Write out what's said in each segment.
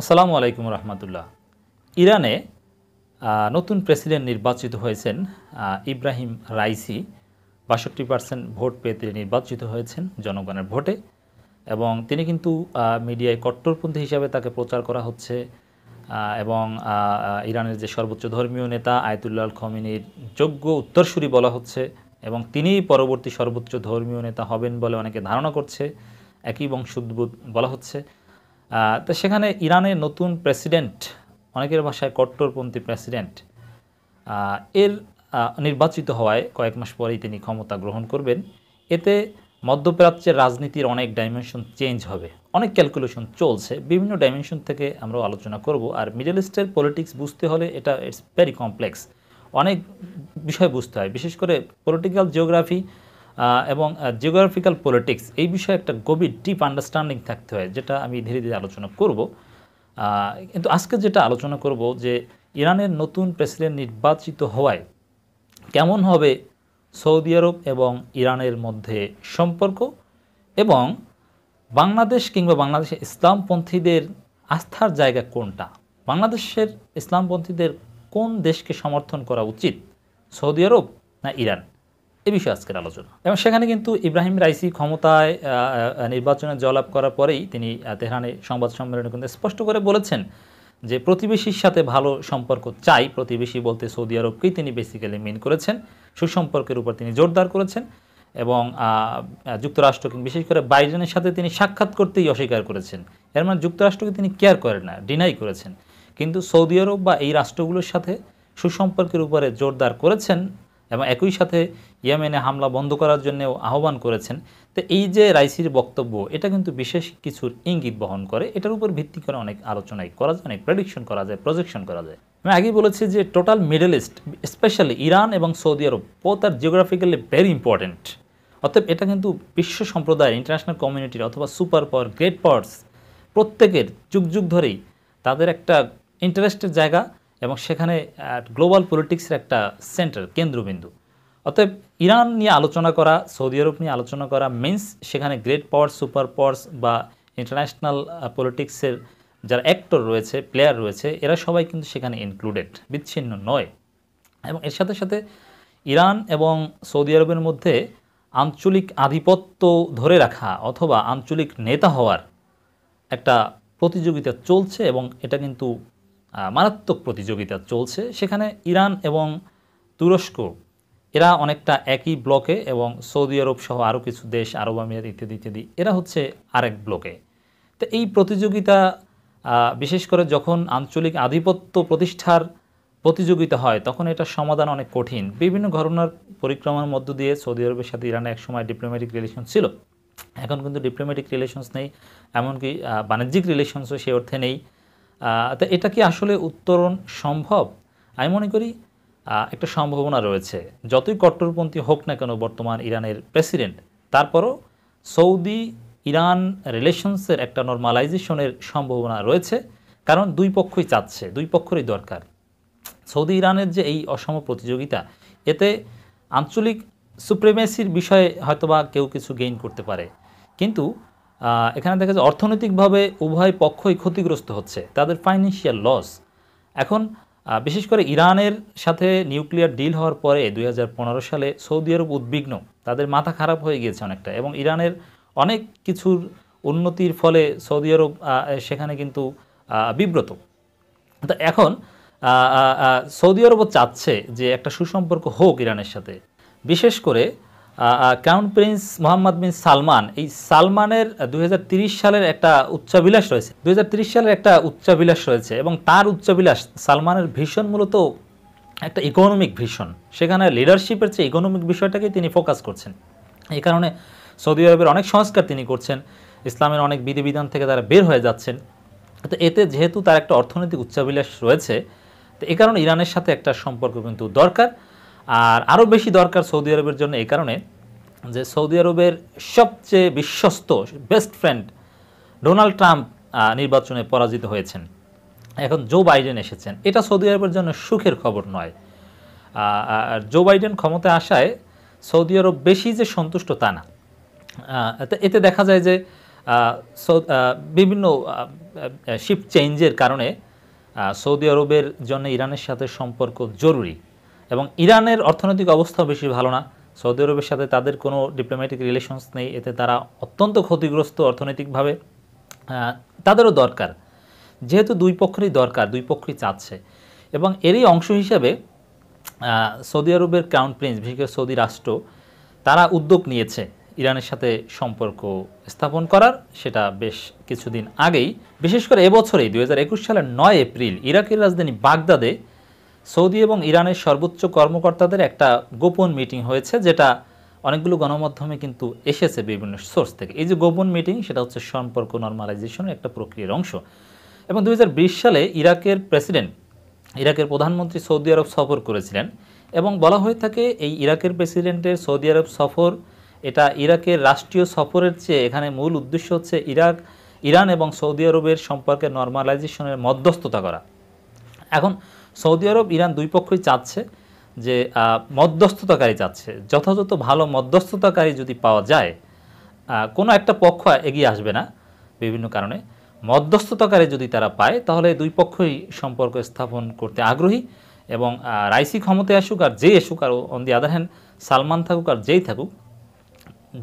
আসসালামু আলাইকুম রহমতুল্লাহ ইরানে নতুন প্রেসিডেন্ট নির্বাচিত হয়েছেন ইব্রাহিম রাইসি বাষট্টি পার্সেন্ট ভোট পেয়ে তিনি নির্বাচিত হয়েছেন জনগণের ভোটে এবং তিনি কিন্তু মিডিয়ায় কট্টরপন্থী হিসাবে তাকে প্রচার করা হচ্ছে এবং ইরানের যে সর্বোচ্চ ধর্মীয় নেতা আয়তুল্লাহ খমিনির যোগ্য উত্তরসূরি বলা হচ্ছে এবং তিনিই পরবর্তী সর্বোচ্চ ধর্মীয় নেতা হবেন বলে অনেকে ধারণা করছে একই বংশোদ্ভূত বলা হচ্ছে তো সেখানে ইরানের নতুন প্রেসিডেন্ট অনেকের ভাষায় কট্টরপন্থী প্রেসিডেন্ট এর নির্বাচিত হওয়ায় কয়েক মাস পরেই তিনি ক্ষমতা গ্রহণ করবেন এতে মধ্যপ্রাচ্যের রাজনীতির অনেক ডাইমেনশন চেঞ্জ হবে অনেক ক্যালকুলেশন চলছে বিভিন্ন ডাইমেনশন থেকে আমরা আলোচনা করব আর মিডল ইস্টের পলিটিক্স বুঝতে হলে এটা ইটস ভেরি কমপ্লেক্স অনেক বিষয় বুঝতে হয় বিশেষ করে পলিটিক্যাল জিওগ্রাফি এবং জিওগ্রাফিক্যাল পলিটিক্স এই বিষয়ে একটা গভীর ডিপ আন্ডারস্ট্যান্ডিং থাকতে হয় যেটা আমি ধীরে ধীরে আলোচনা করব কিন্তু আজকে যেটা আলোচনা করব যে ইরানের নতুন প্রেসিডেন্ট নির্বাচিত হওয়ায় কেমন হবে সৌদি আরব এবং ইরানের মধ্যে সম্পর্ক এবং বাংলাদেশ কিংবা বাংলাদেশের ইসলামপন্থীদের আস্থার জায়গা কোনটা বাংলাদেশের ইসলামপন্থীদের কোন দেশকে সমর্থন করা উচিত সৌদি আরব না ইরান এ বিষয়ে আজকের আলোচনা এবং সেখানে কিন্তু ইব্রাহিম রাইসি ক্ষমতায় নির্বাচনে জয়লাভ করার পরেই তিনি তেহরানে সংবাদ সম্মেলনে কিন্তু স্পষ্ট করে বলেছেন যে প্রতিবেশীর সাথে ভালো সম্পর্ক চাই প্রতিবেশী বলতে সৌদি আরবকেই তিনি বেসিক্যালি মিন করেছেন সুসম্পর্কের উপর তিনি জোরদার করেছেন এবং যুক্তরাষ্ট্র বিশেষ করে বাইডেনের সাথে তিনি সাক্ষাৎ করতেই অস্বীকার করেছেন এর মানে যুক্তরাষ্ট্রকে তিনি কেয়ার করেন না ডিনাই করেছেন কিন্তু সৌদি আরব বা এই রাষ্ট্রগুলোর সাথে সুসম্পর্কের উপরে জোরদার করেছেন এবং একই সাথে ইয়েমেনে হামলা বন্ধ করার জন্যও আহ্বান করেছেন তো এই যে রাইসির বক্তব্য এটা কিন্তু বিশেষ কিছুর ইঙ্গিত বহন করে এটার উপর ভিত্তি করে অনেক আলোচনাই করা যায় অনেক প্রেডিকশন করা যায় প্রজেকশন করা যায় আমি আগেই বলেছি যে total middle east specially Iran এবং সৌদি আরব বোথ আর জিওগ্রাফিক্যালি ভেরি ইম্পর্ট্যান্ট অর্থাৎ এটা কিন্তু বিশ্ব সম্প্রদায় ইন্টারন্যাশনাল কমিউনিটির অথবা সুপার পাওয়ার গ্রেট পাওয়ার্স প্রত্যেকের যুগ যুগ ধরেই তাদের একটা ইন্টারেস্টের জায়গা এবং সেখানে গ্লোবাল পলিটিক্সের একটা সেন্টার কেন্দ্রবিন্দু অতএব ইরান নিয়ে আলোচনা করা সৌদি আরব নিয়ে আলোচনা করা মিন্স সেখানে গ্রেট পাওয়ার সুপার পাওয়ার্স বা ইন্টারন্যাশনাল পলিটিক্সের যারা অ্যাক্টর রয়েছে প্লেয়ার রয়েছে এরা সবাই কিন্তু সেখানে ইনক্লুডেড বিচ্ছিন্ন নয় এবং এর সাথে সাথে ইরান এবং সৌদি আরবের মধ্যে আঞ্চলিক আধিপত্য ধরে রাখা অথবা আঞ্চলিক নেতা হওয়ার একটা প্রতিযোগিতা চলছে এবং এটা কিন্তু মারাত্মক প্রতিযোগিতা চলছে সেখানে ইরান এবং তুরস্ক এরা অনেকটা একই ব্লকে এবং সৌদি আরব সহ আরও কিছু দেশ আরব আমিরাত ইত্যাদি ইত্যাদি এরা হচ্ছে আরেক ব্লকে তো এই প্রতিযোগিতা বিশেষ করে যখন আঞ্চলিক আধিপত্য প্রতিষ্ঠার প্রতিযোগিতা হয় তখন এটা সমাধান অনেক কঠিন বিভিন্ন ঘটনার পরিক্রমার মধ্য দিয়ে সৌদি আরবের সাথে ইরানের একসময় ডিপ্লোম্যাটিক রিলেশন ছিল এখন কিন্তু ডিপ্লোম্যাটিক রিলেশনস নেই এমনকি বাণিজ্যিক রিলেশনসও সে অর্থে নেই তা এটা কি আসলে উত্তরণ সম্ভব আমি মনে করি একটা সম্ভাবনা রয়েছে যতই কট্টরপন্থী হোক না কেন বর্তমান ইরানের প্রেসিডেন্ট তারপরও সৌদি ইরান রিলেশনসের একটা নর্মালাইজেশনের সম্ভাবনা রয়েছে কারণ দুই পক্ষই চাচ্ছে দুই পক্ষেরই দরকার সৌদি ইরানের যে এই অসম প্রতিযোগিতা এতে আঞ্চলিক সুপ্রেমেসির বিষয়ে হয়তোবা কেউ কিছু গেইন করতে পারে কিন্তু এখানে দেখা যায় অর্থনৈতিকভাবে উভয় পক্ষই ক্ষতিগ্রস্ত হচ্ছে তাদের ফাইন্যান্সিয়াল লস এখন বিশেষ করে ইরানের সাথে নিউক্লিয়ার ডিল হওয়ার পরে দুই সালে সৌদি আরব উদ্বিগ্ন তাদের মাথা খারাপ হয়ে গিয়েছে অনেকটা এবং ইরানের অনেক কিছুর উন্নতির ফলে সৌদি আরব সেখানে কিন্তু বিব্রত তো এখন সৌদি আরবও চাচ্ছে যে একটা সুসম্পর্ক হোক ইরানের সাথে বিশেষ করে crown prince Mohammed bin Salman এই সালমানের দু সালের একটা উচ্চাবিলাস রয়েছে দু সালের একটা উচ্চাবিলাস রয়েছে এবং তার উচ্চাবিলাস সালমানের ভীষণ মূলত একটা ইকোনমিক ভীষণ সেখানে লিডারশিপের চেয়ে ইকোনমিক বিষয়টাকে তিনি ফোকাস করছেন এই কারণে সৌদি আরবের অনেক সংস্কার তিনি করছেন ইসলামের অনেক বিধিবিধান থেকে তারা বের হয়ে যাচ্ছেন তো এতে যেহেতু তার একটা অর্থনৈতিক উচ্চাবিলাস রয়েছে তো এ কারণে ইরানের সাথে একটা সম্পর্ক কিন্তু দরকার আর আরও বেশি দরকার সৌদি আরবের জন্য এই কারণে যে সৌদি আরবের সবচেয়ে বিশ্বস্ত বেস্ট ফ্রেন্ড ডোনাল্ড ট্রাম্প নির্বাচনে পরাজিত হয়েছেন এখন জো বাইডেন এসেছেন এটা সৌদি আরবের জন্য সুখের খবর নয় আর জো বাইডেন ক্ষমতায় আসায় সৌদি আরব বেশি যে সন্তুষ্ট তা না এতে দেখা যায় যে বিভিন্ন শিফট চেঞ্জের কারণে সৌদি আরবের জন্য ইরানের সাথে সম্পর্ক জরুরি এবং ইরানের অর্থনৈতিক অবস্থা বেশি ভালো না সৌদি আরবের সাথে তাদের কোনো ডিপ্লোম্যাটিক রিলেশনস নেই এতে তারা অত্যন্ত ক্ষতিগ্রস্ত অর্থনৈতিকভাবে তাদেরও দরকার যেহেতু দুই পক্ষেরই দরকার দুই পক্ষই চাচ্ছে এবং এরই অংশ হিসাবে সৌদি আরবের ক্রাউন প্রিন্স বিশেষ করে সৌদি রাষ্ট্র তারা উদ্যোগ নিয়েছে ইরানের সাথে সম্পর্ক স্থাপন করার সেটা বেশ কিছুদিন আগেই বিশেষ করে এবছরেই দু সালের নয় এপ্রিল ইরাকের রাজধানী বাগদাদে সৌদি এবং ইরানের সর্বোচ্চ কর্মকর্তাদের একটা গোপন মিটিং হয়েছে যেটা অনেকগুলো গণমাধ্যমে কিন্তু এসেছে বিভিন্ন সোর্স থেকে এই যে গোপন মিটিং সেটা হচ্ছে সম্পর্ক নর্মালাইজেশনের একটা প্রক্রিয়ার অংশ এবং দু সালে ইরাকের প্রেসিডেন্ট ইরাকের প্রধানমন্ত্রী সৌদি আরব সফর করেছিলেন এবং বলা হয়ে থাকে এই ইরাকের প্রেসিডেন্টের সৌদি আরব সফর এটা ইরাকের রাষ্ট্রীয় সফরের চেয়ে এখানে মূল উদ্দেশ্য হচ্ছে ইরাক ইরান এবং সৌদি আরবের সম্পর্কে নর্মালাইজেশনের মধ্যস্থতা করা এখন সৌদি আরব ইরান দুই পক্ষই চাচ্ছে যে মধ্যস্থতাকারী চাচ্ছে যথাযথ ভালো মধ্যস্থতাকারী যদি পাওয়া যায় কোনো একটা পক্ষ এগিয়ে আসবে না বিভিন্ন কারণে মধ্যস্থতাকারী যদি তারা পায় তাহলে দুই পক্ষই সম্পর্ক স্থাপন করতে আগ্রহী এবং রাইসি ক্ষমতায় আসুক আর যেই আসুক আর on the other hand Salman থাকুক আর যেই থাকুক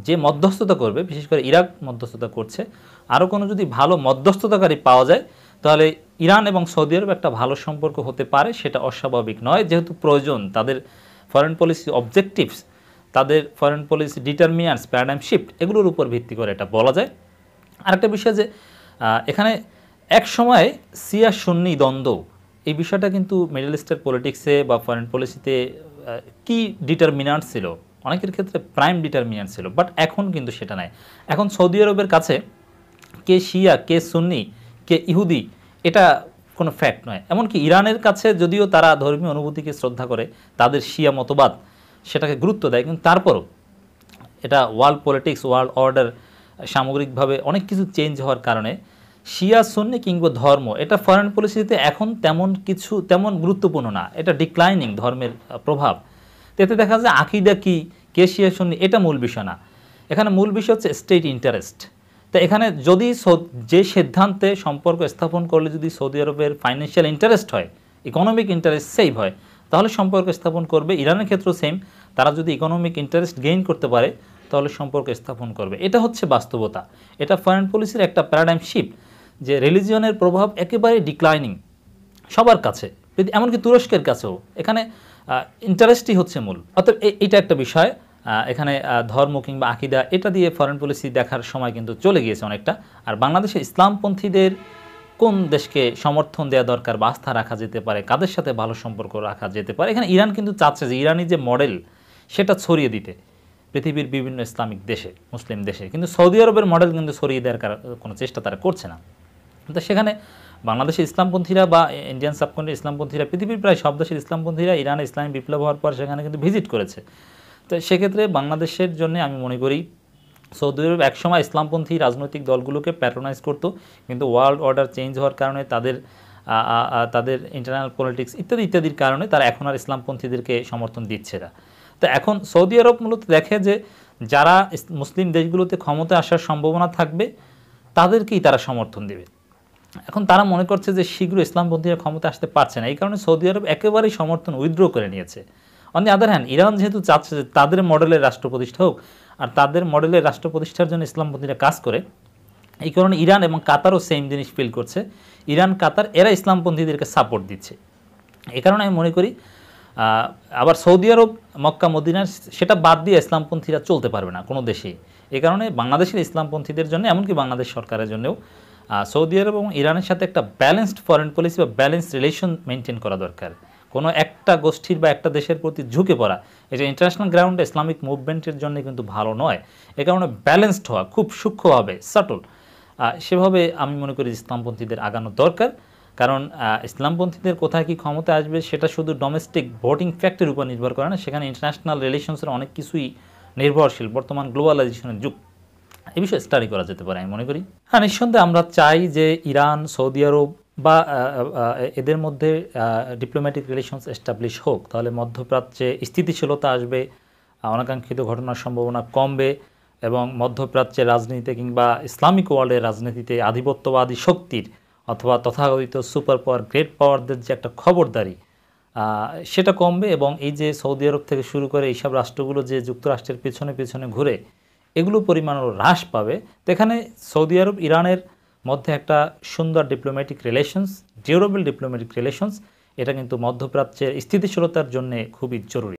যে মধ্যস্থতা করবে বিশেষ করে ইরাক মধ্যস্থতা করছে আরও কোনো যদি ভালো মধ্যস্থতাকারী পাওয়া যায় তাহলে ইরান এবং সৌদি আরব একটা ভালো সম্পর্ক হতে পারে সেটা অস্বাভাবিক নয় যেহেতু প্রয়োজন তাদের ফরেন পলিসি অবজেক্টিভস তাদের foreign policy determinants paradigm shift এগুলোর উপর ভিত্তি করে এটা বলা যায় আরেকটা বিষয় যে এখানে এক সময় সিয়া সুন্নি দ্বন্দ্ব এই বিষয়টা কিন্তু মিডল ইস্টের পলিটিক্সে বা ফরেন পলিসিতে কি ডিটারমিনান্ট ছিল অনেকের ক্ষেত্রে প্রাইম ডিটারমিনান্ট ছিল বাট এখন কিন্তু সেটা নাই এখন সৌদি আরবের কাছে কে শিয়া কে সুন্নি কে ইহুদি এটা কোনো ফ্যাক্ট নয় এমনকি ইরানের কাছে যদিও তারা ধর্মীয় অনুভূতিকে শ্রদ্ধা করে তাদের শিয়া মতবাদ সেটাকে গুরুত্ব দেয় কিন্তু তারপরও এটা ওয়ার্ল্ড পলিটিক্স ওয়ার্ল্ড অর্ডার সামগ্রিকভাবে অনেক কিছু চেঞ্জ হওয়ার কারণে শিয়া সুন্নি কিংবা ধর্ম এটা ফরেন পলিসিতে এখন তেমন কিছু তেমন গুরুত্বপূর্ণ না এটা ডিক্লাইনিং ধর্মের প্রভাব এতে দেখা যায় আকিদা কি কে শিয়া সুন্নি এটা মূল বিষয় না এখানে মূল বিষয় হচ্ছে স্টেট ইন্টারেস্ট তো এখানে যদি যে সিদ্ধান্তে সম্পর্ক স্থাপন করলে যদি সৌদি আরবের ফাইন্যান্সিয়াল ইন্টারেস্ট হয় ইকোনমিক ইন্টারেস্ট সেভ হয় তাহলে সম্পর্ক স্থাপন করবে ইরানের ক্ষেত্রেও সেম তারা যদি ইকোনমিক ইন্টারেস্ট গেইন করতে পারে তাহলে সম্পর্ক স্থাপন করবে এটা হচ্ছে বাস্তবতা এটা ফরেন পলিসির একটা প্যারাডাইম শিফট যে রিলিজিয়নের প্রভাব একেবারে ডিক্লাইনিং সবার কাছে এমনকি তুরস্কের কাছেও এখানে ইন্টারেস্টই হচ্ছে মূল অর্থাৎ এটা একটা বিষয় এখানে ধর্ম কিংবা আকিদা এটা দিয়ে ফরেন পলিসি দেখার সময় কিন্তু চলে গিয়েছে অনেকটা আর বাংলাদেশে ইসলামপন্থীদের কোন দেশকে সমর্থন দেওয়া দরকার বা আস্থা রাখা যেতে পারে কাদের সাথে ভালো সম্পর্ক রাখা যেতে পারে এখানে ইরান কিন্তু চাচ্ছে যে ইরানি যে মডেল সেটা ছড়িয়ে দিতে পৃথিবীর বিভিন্ন ইসলামিক দেশে মুসলিম দেশে কিন্তু সৌদি আরবের মডেল কিন্তু ছড়িয়ে দেওয়ার কোনো চেষ্টা তারা করছে না তো সেখানে বাংলাদেশের ইসলামপন্থীরা বা ইন্ডিয়ান সাবকন্টিনেন্ট ইসলামপন্থীরা পৃথিবীর প্রায় সব দেশের ইসলামপন্থীরা ইরানে ইসলামী বিপ্লব হওয়ার পর সেখানে কিন্তু ভিজিট করেছে তো সেক্ষেত্রে বাংলাদেশের জন্য আমি মনে করি সৌদি আরব একসময় ইসলামপন্থী রাজনৈতিক দলগুলোকে প্যাট্রোনাইজ করত কিন্তু ওয়ার্ল্ড অর্ডার চেঞ্জ হওয়ার কারণে তাদের তাদের ইন্টারনাল পলিটিক্স ইত্যাদি ইত্যাদির কারণে তারা এখন আর ইসলামপন্থীদেরকে সমর্থন দিচ্ছে না তো এখন সৌদি আরব মূলত দেখে যে যারা মুসলিম দেশগুলোতে ক্ষমতা আসার সম্ভাবনা থাকবে তাদেরকেই তারা সমর্থন দেবে এখন তারা মনে করছে যে শীঘ্র ইসলামপন্থীরা ক্ষমতা আসতে পারছে না এই কারণে সৌদি আরব একেবারেই সমর্থন উইথড্র করে নিয়েছে on the other hand Iran যেহেতু চাচ্ছে যে তাদের মডেলের রাষ্ট্র প্রতিষ্ঠা হোক আর তাদের মডেলের রাষ্ট্র প্রতিষ্ঠার জন্য ইসলামপন্থীরা কাজ করে এই কারণে ইরান এবং কাতারও সেম জিনিস ফিল করছে ইরান কাতার এরা ইসলামপন্থীদেরকে সাপোর্ট দিচ্ছে এ কারণে আমি মনে করি আবার সৌদি আরব মক্কা মদিনার সেটা বাদ দিয়ে ইসলামপন্থীরা চলতে পারবে না কোনো দেশেই এ কারণে বাংলাদেশের ইসলামপন্থীদের জন্য এমনকি বাংলাদেশ সরকারের জন্যও সৌদি আরব এবং ইরানের সাথে একটা ব্যালেন্সড ফরেন পলিসি বা ব্যালেন্সড রিলেশন মেনটেন করা দরকার কোনো একটা গোষ্ঠীর বা একটা দেশের প্রতি ঝুঁকে পড়া এটা ইন্টারন্যাশনাল গ্রাউন্ডে ইসলামিক মুভমেন্টের জন্য কিন্তু ভালো নয় এ কারণে ব্যালেন্সড হওয়া খুব সূক্ষ্মভাবে সাটল সেভাবে আমি মনে করি ইসলামপন্থীদের আগানোর দরকার কারণ ইসলামপন্থীদের কোথায় কি ক্ষমতা আসবে সেটা শুধু ডোমেস্টিক ভোটিং ফ্যাক্টের উপর নির্ভর করে না সেখানে ইন্টারন্যাশনাল রিলেশনসের অনেক কিছুই নির্ভরশীল বর্তমান গ্লোবালাইজেশনের যুগ এ বিষয়ে স্টাডি করা যেতে পারে আমি মনে করি হ্যাঁ নিঃসন্দেহে আমরা চাই যে ইরান সৌদি আরব বা এদের মধ্যে ডিপ্লোম্যাটিক রিলেশনস এস্টাবলিশ হোক তাহলে মধ্যপ্রাচ্যে স্থিতিশীলতা আসবে অনাকাঙ্ক্ষিত ঘটনার সম্ভাবনা কমবে এবং মধ্যপ্রাচ্যের রাজনীতিতে কিংবা ইসলামিক ওয়ার্ল্ডের রাজনীতিতে আধিপত্যবাদী শক্তির অথবা তথাকথিত সুপার পাওয়ার গ্রেট পাওয়ারদের যে একটা খবরদারি সেটা কমবে এবং এই যে সৌদি আরব থেকে শুরু করে এইসব রাষ্ট্রগুলো যে যুক্তরাষ্ট্রের পেছনে পেছনে ঘুরে এগুলো পরিমাণও হ্রাস পাবে তো এখানে সৌদি আরব ইরানের মধ্যে একটা সুন্দর diplomatic relations durable diplomatic relations এটা কিন্তু মধ্যপ্রাচ্যের স্থিতিশীলতার জন্য খুবই জরুরি